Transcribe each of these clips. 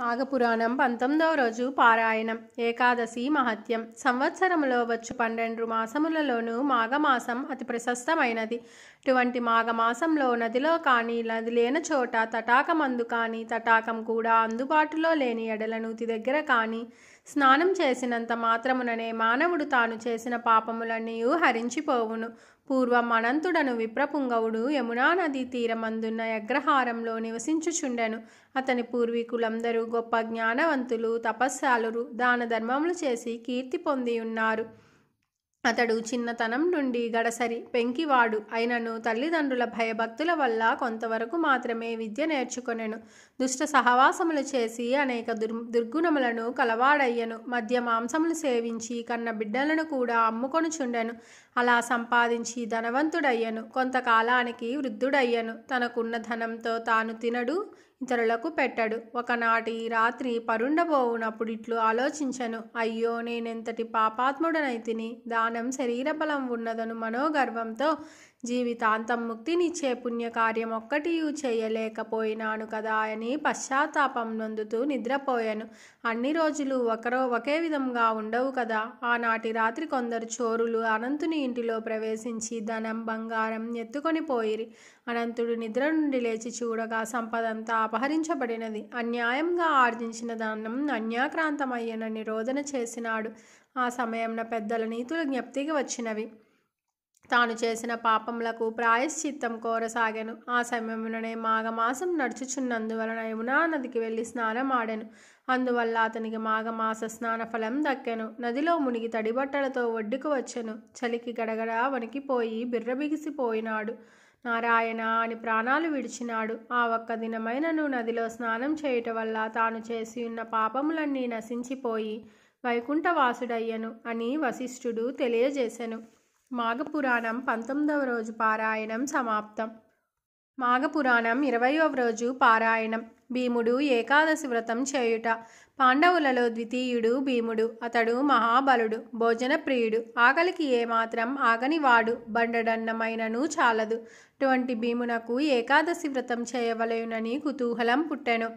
మాఘపురాణం పంతొమ్మిదవ రోజు పారాయణం ఏకాదశి మహత్యం సంవత్సరంలో వచ్చు పన్నెండు మాసములలోనూ మాఘమాసం అతి ప్రశస్తమైనది ఇటువంటి మాఘమాసంలో నదిలో కానీ నది లేని చోట తటాకమందు కానీ తటాకం కూడా అందుబాటులో లేని ఎడల నూతి దగ్గర కానీ స్నానం చేసినంత మాత్రముననే మానవుడు తాను చేసిన పాపములన్నీ హరించిపోవును పూర్వం అనంతుడను విప్రపుంగవుడు యమునా నదీ తీరమందున్న అగ్రహారంలో నివసించుచుండెను అతని పూర్వీకులందరూ గొప్ప జ్ఞానవంతులు తపస్సాలురు దాన ధర్మములు చేసి కీర్తి పొంది ఉన్నారు అతడు చిన్నతనం నుండి గడసరి పెంకివాడు అయినను తల్లిదండ్రుల భయభక్తుల వల్ల కొంతవరకు మాత్రమే విద్య నేర్చుకొనెను దుష్ట సహవాసములు చేసి అనేక దుర్ దుర్గుణములను కలవాడయ్యను మద్య మాంసములు సేవించి కన్న బిడ్డలను కూడా అమ్ముకొనుచుండెను అలా సంపాదించి ధనవంతుడయ్యను కొంతకాలానికి వృద్ధుడయ్యను తనకున్న ధనంతో తాను తినడు ఇతరులకు పెట్టడు ఒకనాటి రాత్రి పరుండబోవునప్పుడు ఇట్లు ఆలోచించను అయ్యో నేనెంతటి పాపాత్ముడనైతిని దానం శరీర బలం ఉన్నదను మనోగర్వంతో జీవితాంతం ముక్తినిచ్చే పుణ్యకార్యం ఒక్కటి చేయలేకపోయినాను కదా అని పశ్చాత్తాపం నొందుతూ నిద్రపోయాను అన్ని రోజులు ఒకరో ఒకే విధంగా ఉండవు కదా ఆనాటి రాత్రి కొందరు చోరులు అనంతుని ఇంటిలో ప్రవేశించి ధనం బంగారం ఎత్తుకొని పోయిరి అనంతుడు నిద్ర నుండి లేచి చూడగా సంపదంతా అపహరించబడినది అన్యాయంగా ఆర్జించిన ధనం అన్యాక్రాంతమయ్యన రోదన చేసినాడు ఆ సమయంలో పెద్దల నీతులు జ్ఞప్తికి వచ్చినవి తాను చేసిన పాపములకు ప్రాయశ్చిత్తం కోరసాగాను ఆ సమయంలోనే మాఘమాసం నడుచుచున్నందువలన యమునా నదికి వెళ్ళి స్నానం ఆడాను అందువల్ల అతనికి మాఘమాస స్నాన ఫలం దక్కెను నదిలో మునిగి తడిబట్టలతో ఒడ్డుకు వచ్చెను చలికి గడగడ వణికిపోయి బిర్రబిగిసిపోయినాడు నారాయణ అని ప్రాణాలు విడిచినాడు ఆ ఒక్క దినమైనను నదిలో స్నానం చేయట వల్ల తాను చేసి ఉన్న పాపములన్నీ నశించిపోయి వైకుంఠవాసుడయ్యను అని వశిష్ఠుడు తెలియజేశాను మాఘపురాణం పంతొమ్మిదవ రోజు పారాయణం సమాప్తం మాఘపురాణం ఇరవయవ రోజు పారాయణం భీముడు ఏకాదశి వ్రతం చేయుట పాండవులలో ద్వితీయుడు భీముడు అతడు మహాబలుడు భోజన ప్రియుడు ఆకలికి ఏమాత్రం ఆగనివాడు బండడన్నమైనను చాలదు అటువంటి భీమునకు ఏకాదశి వ్రతం చేయవలయునని కుతూహలం పుట్టెను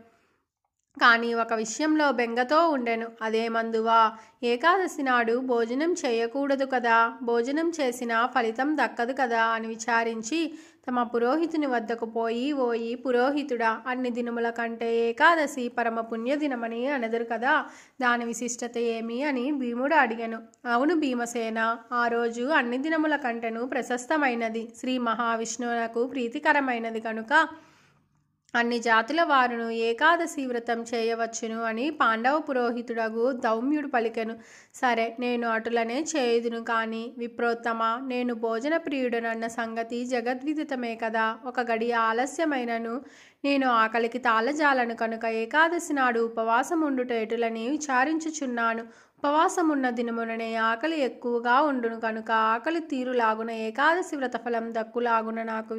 కానీ ఒక విషయంలో బెంగతో ఉండెను అదేమందువా ఏకాదశి నాడు భోజనం చేయకూడదు కదా భోజనం చేసిన ఫలితం దక్కదు కదా అని విచారించి తమ పురోహితుని వద్దకు పోయి ఓయి పురోహితుడా అన్ని దినముల కంటే ఏకాదశి పరమ పుణ్యదినమని అనెదరు కదా దాని విశిష్టత ఏమి అని భీముడు అడిగాను అవును భీమసేన ఆ రోజు అన్ని దినముల కంటెను ప్రశస్తమైనది శ్రీ మహావిష్ణువులకు ప్రీతికరమైనది కనుక అన్ని జాతుల వారును ఏకాదశి వ్రతం చేయవచ్చును అని పాండవ పురోహితుడగు దౌమ్యుడు పలికెను సరే నేను అటులనే చేయుదును కానీ విప్రోత్తమ నేను భోజన ప్రియుడనన్న సంగతి జగద్విదితమే కదా ఒక గడి ఆలస్యమైనను నేను ఆకలికి తాళజాలను కనుక ఏకాదశి నాడు ఉపవాసం ఉండుటేటులని విచారించుచున్నాను ఉపవాసమున్న దినముననే ఆకలి ఎక్కువగా ఉండును కనుక ఆకలి తీరులాగున ఏకాదశి వ్రత ఫలం దక్కులాగున నాకు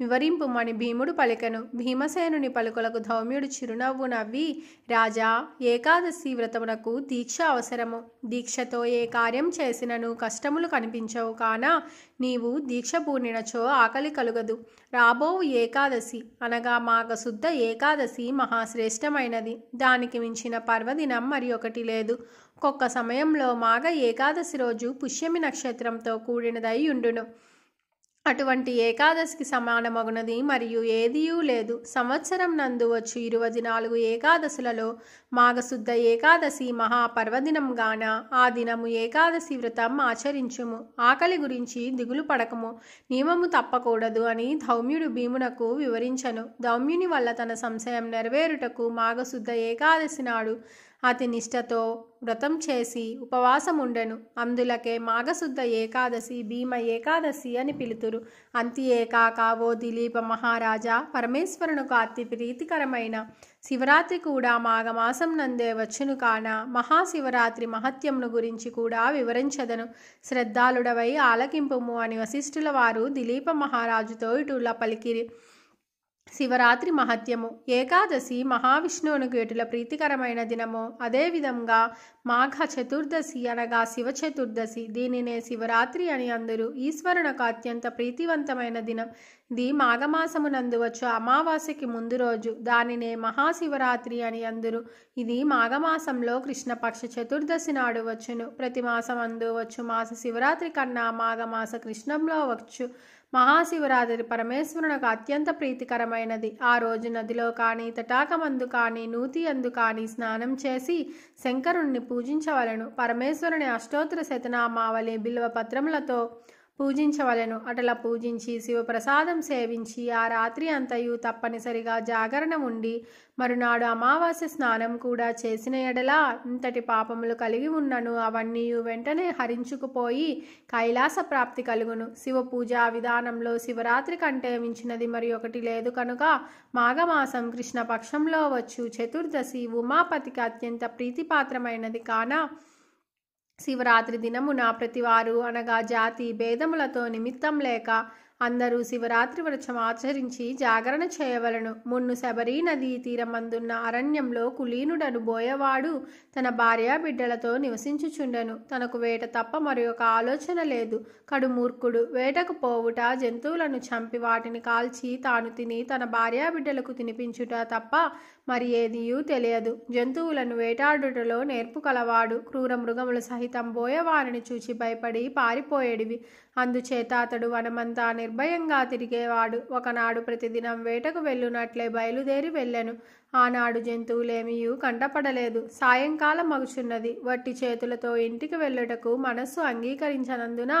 వివరింపుమని భీముడు పలికెను భీమసేనుని పలుకులకు ధౌమ్యుడు చిరునవ్వు నవ్వి రాజా ఏకాదశి వ్రతమునకు దీక్ష అవసరము దీక్షతో ఏ కార్యం చేసినను కష్టములు కనిపించవు కాన నీవు దీక్ష పూర్ణినచో ఆకలి కలుగదు రాబో ఏకాదశి అనగా మాఘ శుద్ధ ఏకాదశి మహాశ్రేష్టమైనది దానికి మించిన పర్వదినం మరి ఒకటి లేదు ఒక్కొక్క సమయంలో మాఘ ఏకాదశి రోజు పుష్యమి నక్షత్రంతో కూడినదై ఉండును అటువంటి ఏకాదశికి సమానమగునది మరియు ఏదియూ లేదు సంవత్సరం నందు వచ్చు ఇరవై నాలుగు ఏకాదశులలో మాఘశుద్ధ ఏకాదశి గాన ఆ దినము ఏకాదశి వ్రతం ఆచరించుము ఆకలి గురించి దిగులు పడకము నియమము తప్పకూడదు అని ధౌమ్యుడు భీమునకు వివరించను ధౌమ్యుని వల్ల తన సంశయం నెరవేరుటకు మాఘశుద్ధ ఏకాదశి నాడు అతి నిష్టతో వ్రతం చేసి ఉపవాసముండెను అందులకే మాఘశుద్ధ ఏకాదశి భీమ ఏకాదశి అని పిలుతురు ఏకాకా ఓ దిలీప మహారాజా పరమేశ్వరునకు అతి ప్రీతికరమైన శివరాత్రి కూడా మాఘమాసం నందే వచ్చును కాన మహాశివరాత్రి మహత్యంను గురించి కూడా వివరించదను శ్రద్ధాలుడవై ఆలకింపుము అని వశిష్ఠుల వారు దిలీప మహారాజుతో ఇటుల పలికిరి శివరాత్రి మహత్యము ఏకాదశి మహావిష్ణువును గేటుల ప్రీతికరమైన దినము అదేవిధంగా మాఘ చతుర్దశి అనగా శివ చతుర్దశి దీనినే శివరాత్రి అని అందరూ ఈశ్వరునకు అత్యంత ప్రీతివంతమైన దినం ఇది మాఘమాసమునందు వచ్చు అమావాస్యకి ముందు రోజు దానినే మహాశివరాత్రి అని అందరు ఇది మాఘమాసంలో కృష్ణపక్ష చతుర్దశి నాడు వచ్చును ప్రతి మాసం అందు వచ్చు మాస శివరాత్రి కన్నా మాఘమాస కృష్ణంలో వచ్చు మహాశివరాత్రి పరమేశ్వరునకు అత్యంత ప్రీతికరమైనది ఆ రోజు నదిలో కానీ తటాకమందు కానీ నూతి అందు కానీ స్నానం చేసి శంకరుణ్ణి పూజించవలను పరమేశ్వరుని అష్టోత్తర శతనామావళి బిల్వ పత్రములతో పూజించవలను అటలా పూజించి శివప్రసాదం సేవించి ఆ రాత్రి అంతయు తప్పనిసరిగా జాగరణ ఉండి మరునాడు అమావాస్య స్నానం కూడా చేసిన ఎడలా ఇంతటి పాపములు కలిగి ఉన్నను అవన్నీ వెంటనే హరించుకుపోయి కైలాస ప్రాప్తి కలుగును శివ పూజా విధానంలో శివరాత్రి కంటే మించినది మరి ఒకటి లేదు కనుక మాఘమాసం కృష్ణపక్షంలో వచ్చు చతుర్దశి ఉమాపతికి అత్యంత ప్రీతిపాత్రమైనది కానా శివరాత్రి దినమున ప్రతివారు అనగా జాతి భేదములతో నిమిత్తం లేక అందరూ శివరాత్రి వ్రతం ఆచరించి జాగరణ చేయవలను మున్ను శబరీ నదీ తీరమందున్న అరణ్యంలో కులీనుడను బోయవాడు తన భార్యా బిడ్డలతో నివసించుచుండెను తనకు వేట తప్ప మరొక ఆలోచన లేదు కడుమూర్ఖుడు వేటకు పోవుట జంతువులను చంపి వాటిని కాల్చి తాను తిని తన భార్యా బిడ్డలకు తినిపించుట తప్ప మరి ఏదియూ తెలియదు జంతువులను వేటాడుటలో నేర్పు కలవాడు క్రూర మృగములు సహితం బోయవారిని చూచి భయపడి పారిపోయేడివి అందుచేత అతడు వనమంతా నిర్భయంగా తిరిగేవాడు ఒకనాడు ప్రతిదినం వేటకు వెళ్ళునట్లే బయలుదేరి వెళ్ళాను ఆనాడు జంతువులేమీ కంటపడలేదు సాయంకాలం మగుచున్నది వట్టి చేతులతో ఇంటికి వెళ్ళుటకు మనస్సు అంగీకరించనందున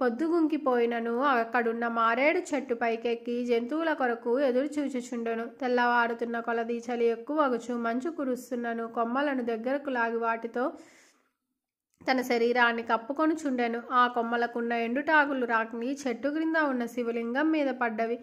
పొద్దుగుంకిపోయినను అక్కడున్న మారేడు చెట్టు పైకెక్కి జంతువుల కొరకు ఎదురు చూచుచుండెను తెల్లవారుతున్న కొలది చలి ఎక్కువగుచు మంచు కురుస్తున్నను కొమ్మలను దగ్గరకు లాగి వాటితో తన శరీరాన్ని కప్పుకొని చుండెను ఆ కొమ్మలకున్న ఎండుటాగులు రాకి చెట్టు క్రింద ఉన్న శివలింగం మీద పడ్డవి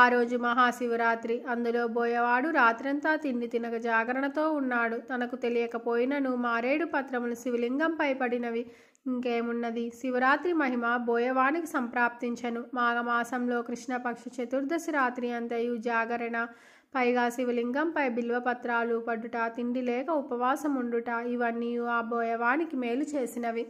ఆ రోజు మహాశివరాత్రి అందులో బోయవాడు రాత్రంతా తిండి తినక జాగరణతో ఉన్నాడు తనకు తెలియకపోయినను మారేడు పత్రములు శివలింగంపై పడినవి ఇంకేమున్నది శివరాత్రి మహిమ బోయవానికి సంప్రాప్తించను మాఘమాసంలో కృష్ణపక్ష చతుర్దశి రాత్రి అంతయు జాగరణ పైగా శివలింగంపై బిల్వపత్రాలు పడుట తిండి లేక ఉపవాసం ఉండుట ఇవన్నీ ఆ బోయవానికి మేలు చేసినవి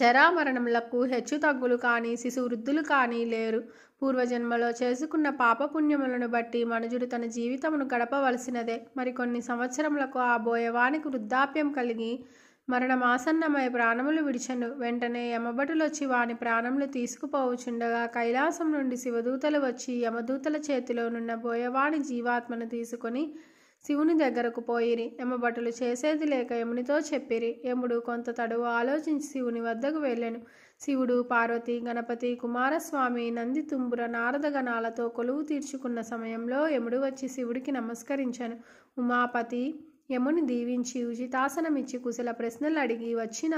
జరామరణములకు హెచ్చు తగ్గులు కానీ వృద్ధులు కానీ లేరు పూర్వజన్మలో చేసుకున్న పాపపుణ్యములను బట్టి మనుజుడు తన జీవితమును గడపవలసినదే మరికొన్ని సంవత్సరములకు ఆ బోయవానికి వృద్ధాప్యం కలిగి మరణమాసన్నమై ప్రాణములు విడిచను వెంటనే యమభటులొచ్చి వాని ప్రాణములు తీసుకుపోవుచుండగా కైలాసం నుండి శివదూతలు వచ్చి యమదూతల చేతిలో నున్న బోయవాణి జీవాత్మను తీసుకొని శివుని దగ్గరకు పోయిరి యమభటులు చేసేది లేక యమునితో చెప్పిరి యముడు కొంత తడువు ఆలోచించి శివుని వద్దకు వెళ్ళాను శివుడు పార్వతి గణపతి కుమారస్వామి నంది తుంబుర నారద గణాలతో కొలువు తీర్చుకున్న సమయంలో యముడు వచ్చి శివుడికి నమస్కరించాను ఉమాపతి యముని దీవించి ఉచితాసనమిచ్చి కుశల ప్రశ్నలు అడిగి వచ్చిన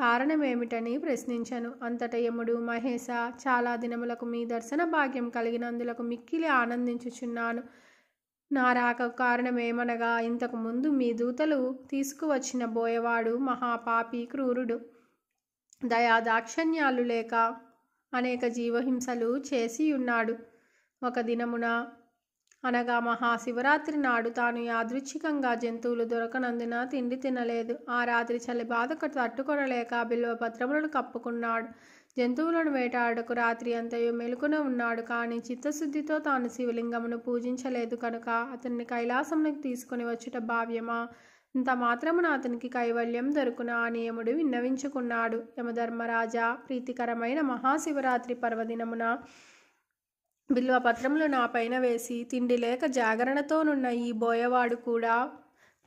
కారణమేమిటని ప్రశ్నించాను అంతట యముడు మహేశ చాలా దినములకు మీ దర్శన భాగ్యం కలిగినందులకు మిక్కిలి ఆనందించుచున్నాను నా రాక కారణమేమనగా ఇంతకు ముందు మీ దూతలు తీసుకువచ్చిన బోయవాడు మహాపాపి క్రూరుడు దయా దాక్షణ్యాలు లేక అనేక జీవహింసలు చేసి ఉన్నాడు ఒక దినమున అనగా మహాశివరాత్రి నాడు తాను యాదృచ్ఛికంగా జంతువులు దొరకనందున తిండి తినలేదు ఆ రాత్రి చలి బాధకు తట్టుకొనలేక బిల్వపత్రములను కప్పుకున్నాడు జంతువులను వేటాడుకు రాత్రి అంతయు మెలుకున ఉన్నాడు కానీ చిత్తశుద్ధితో తాను శివలింగమును పూజించలేదు కనుక అతన్ని కైలాసమునకు తీసుకుని వచ్చుట భావ్యమా ఇంత మాత్రమున అతనికి కైవల్యం దొరుకున అని యముడు విన్నవించుకున్నాడు యమధర్మరాజా ప్రీతికరమైన మహాశివరాత్రి పర్వదినమున బిల్వపత్రములు నా పైన వేసి తిండి లేక జాగరణతోనున్న ఈ బోయవాడు కూడా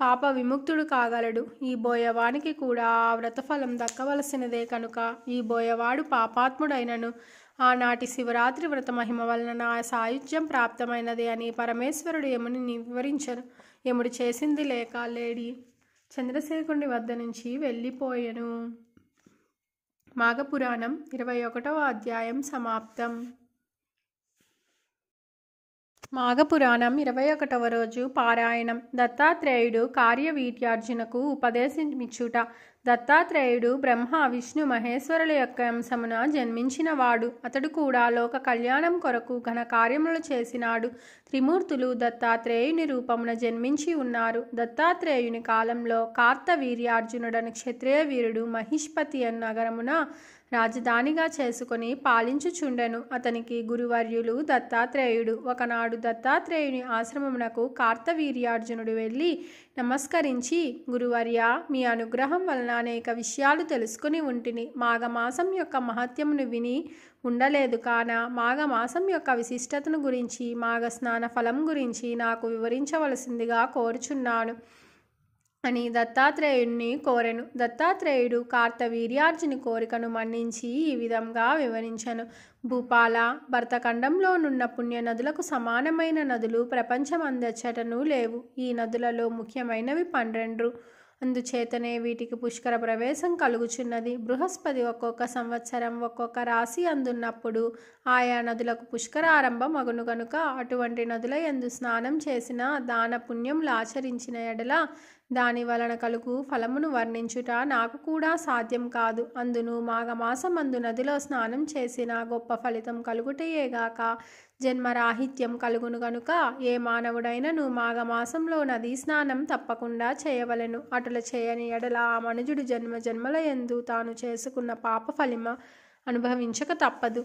పాప విముక్తుడు కాగలడు ఈ బోయవానికి కూడా ఆ వ్రతఫలం దక్కవలసినదే కనుక ఈ బోయవాడు పాపాత్ముడైనను ఆనాటి శివరాత్రి వ్రత మహిమ వలన నా సాయుధ్యం ప్రాప్తమైనది అని పరమేశ్వరుడు యమునిని వివరించను యముడు చేసింది లేక లేడీ చంద్రశేఖరుని వద్ద నుంచి వెళ్ళిపోయను మాఘపురాణం ఇరవై ఒకటవ అధ్యాయం సమాప్తం మాఘపురాణం ఇరవై ఒకటవ రోజు పారాయణం దత్తాత్రేయుడు కార్యవీర్యార్జునకు ఉపదేశించుట దత్తాత్రేయుడు బ్రహ్మ విష్ణు మహేశ్వరుల యొక్క అంశమున జన్మించినవాడు అతడు కూడా లోక కళ్యాణం కొరకు ఘన కార్యములు చేసినాడు త్రిమూర్తులు దత్తాత్రేయుని రూపమున జన్మించి ఉన్నారు దత్తాత్రేయుని కాలంలో వీర్యార్జునుడని క్షత్రియ వీరుడు మహిష్పతి అన్న నగరమున రాజధానిగా చేసుకుని పాలించుచుండెను అతనికి గురువర్యులు దత్తాత్రేయుడు ఒకనాడు దత్తాత్రేయుని ఆశ్రమమునకు కార్తవీర్యార్జునుడు వెళ్ళి నమస్కరించి గురువర్య మీ అనుగ్రహం వలన అనేక విషయాలు తెలుసుకుని ఉంటిని మాఘమాసం యొక్క మహత్యమును విని ఉండలేదు కాన మాఘమాసం యొక్క విశిష్టతను గురించి మాఘ స్నాన ఫలం గురించి నాకు వివరించవలసిందిగా కోరుచున్నాను అని దత్తాత్రేయుణ్ణి కోరెను దత్తాత్రేయుడు కార్తవీర్యార్జుని కోరికను మన్నించి ఈ విధంగా వివరించను భూపాల భర్తఖండంలోనున్న పుణ్య నదులకు సమానమైన నదులు ప్రపంచమందచ్చటను లేవు ఈ నదులలో ముఖ్యమైనవి పన్నెండు అందుచేతనే వీటికి పుష్కర ప్రవేశం కలుగుచున్నది బృహస్పతి ఒక్కొక్క సంవత్సరం ఒక్కొక్క రాశి అందున్నప్పుడు ఆయా నదులకు పుష్కర ఆరంభం అగును గనుక అటువంటి నదుల ఎందు స్నానం చేసిన దాన పుణ్యములు ఆచరించిన ఎడల దాని వలన కలుగు ఫలమును వర్ణించుట నాకు కూడా సాధ్యం కాదు అందును మాఘమాసమందు నదిలో స్నానం చేసిన గొప్ప ఫలితం కలుగుటయేగాక జన్మరాహిత్యం కలుగును గనుక ఏ మానవుడైనను మాఘమాసంలో నదీ స్నానం తప్పకుండా చేయవలెను అటుల చేయని ఎడల ఆ మనుజుడు జన్మ జన్మల ఎందు తాను చేసుకున్న పాప ఫలిమ అనుభవించక తప్పదు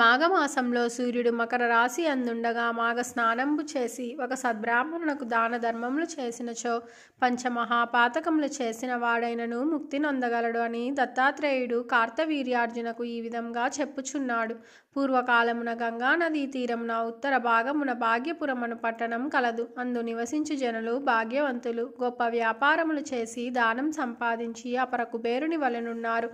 మాఘమాసంలో సూర్యుడు మకర రాశి అందుండగా మాఘ స్నానంబు చేసి ఒక సద్బ్రాహ్మణునకు దాన ధర్మములు చేసినచో పంచమహాపాతకములు చేసిన వాడైనను ముక్తి నొందగలడు అని దత్తాత్రేయుడు కార్తవీర్యార్జునకు ఈ విధంగా చెప్పుచున్నాడు పూర్వకాలమున గంగానదీ తీరమున ఉత్తర భాగమున భాగ్యపురం పట్టణం కలదు అందు నివసించు జనులు భాగ్యవంతులు గొప్ప వ్యాపారములు చేసి దానం సంపాదించి అపర కుబేరుని వలనున్నారు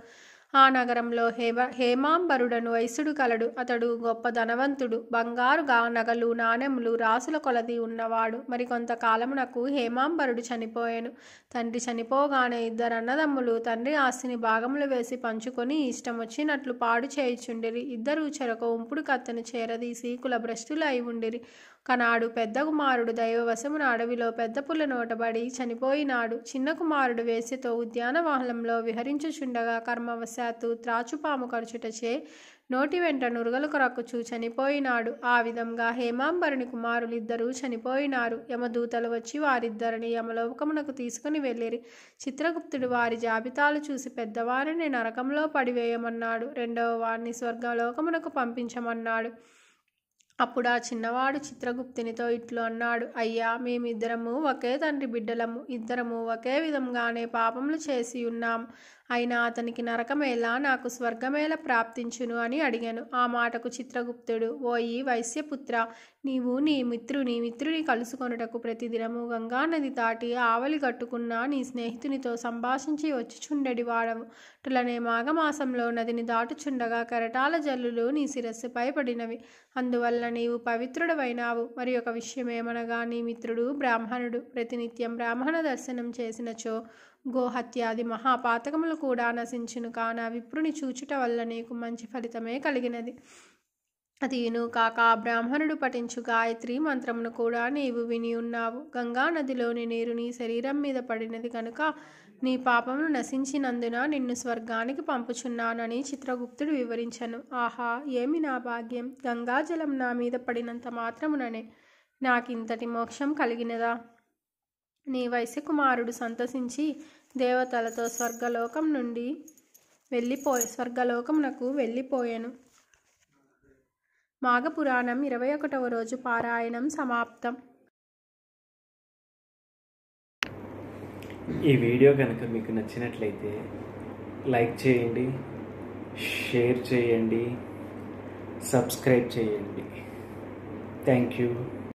ఆ నగరంలో హేమ హేమాంబరుడను వైసుడు కలడు అతడు గొప్ప ధనవంతుడు బంగారు నగలు నాణెములు రాసుల కొలది ఉన్నవాడు మరికొంతకాలమునకు హేమాంబరుడు చనిపోయాను తండ్రి చనిపోగానే ఇద్దరు అన్నదమ్ములు తండ్రి ఆస్తిని భాగములు వేసి పంచుకొని ఇష్టం వచ్చినట్లు పాడు చేయుచుండిరి ఇద్దరు చెరకు ఉంపుడు కత్తను చేరదీసి కుల భ్రష్టులు అయి ఉండిరి కనాడు పెద్ద కుమారుడు దైవవశమున అడవిలో పెద్ద పుల్ల నోటబడి చనిపోయినాడు చిన్న కుమారుడు వేసితో ఉద్యానవాహనంలో విహరించుచుండగా కర్మవశాత్తు త్రాచుపాము కరుచుటచే నోటి వెంట నురుగలు కొరకుచు చనిపోయినాడు ఆ విధంగా హేమాంబరుని కుమారులిద్దరూ చనిపోయినారు యమదూతలు వచ్చి వారిద్దరిని యమలోకమునకు తీసుకుని వెళ్ళిరి చిత్రగుప్తుడు వారి జాబితాలు చూసి పెద్దవారిని నరకంలో పడివేయమన్నాడు రెండవ వారిని స్వర్గలోకమునకు పంపించమన్నాడు అప్పుడు ఆ చిన్నవాడు చిత్రగుప్తునితో ఇట్లు అన్నాడు అయ్యా మేమిద్దరము ఒకే తండ్రి బిడ్డలము ఇద్దరము ఒకే విధంగానే పాపములు చేసి ఉన్నాం అయినా అతనికి నరకమేలా నాకు స్వర్గమేళ ప్రాప్తించును అని అడిగాను ఆ మాటకు చిత్రగుప్తుడు ఈ వైశ్యపుత్ర నీవు నీ మిత్రుని మిత్రుని కలుసుకొనుటకు ప్రతిదినము గంగా నది దాటి ఆవలి కట్టుకున్న నీ స్నేహితునితో సంభాషించి వచ్చిచుండెడి వాడవు టులనే మాఘమాసంలో నదిని దాటుచుండగా కరటాల జల్లులు నీ శిరస్సుపై పడినవి అందువల్ల నీవు పవిత్రుడవైనావు మరి ఒక విషయమేమనగా నీ మిత్రుడు బ్రాహ్మణుడు ప్రతినిత్యం బ్రాహ్మణ దర్శనం చేసినచో గోహత్యాది మహాపాతకములు కూడా నశించును కాన విప్రుని చూచుట వల్ల నీకు మంచి ఫలితమే కలిగినది అదీను కాక బ్రాహ్మణుడు పఠించు గాయత్రి మంత్రమును కూడా నీవు విని ఉన్నావు గంగా నదిలోని నీరు నీ శరీరం మీద పడినది కనుక నీ పాపమును నశించినందున నిన్ను స్వర్గానికి పంపుచున్నానని చిత్రగుప్తుడు వివరించను ఆహా ఏమి నా భాగ్యం గంగాజలం నా మీద పడినంత మాత్రముననే నాకింతటి మోక్షం కలిగినదా నీ వయసు కుమారుడు సంతసించి దేవతలతో స్వర్గలోకం నుండి స్వర్గలోకం స్వర్గలోకమునకు వెళ్ళిపోయాను మాఘపురాణం ఇరవై ఒకటవ రోజు పారాయణం సమాప్తం ఈ వీడియో కనుక మీకు నచ్చినట్లయితే లైక్ చేయండి షేర్ చేయండి సబ్స్క్రైబ్ చేయండి థ్యాంక్ యూ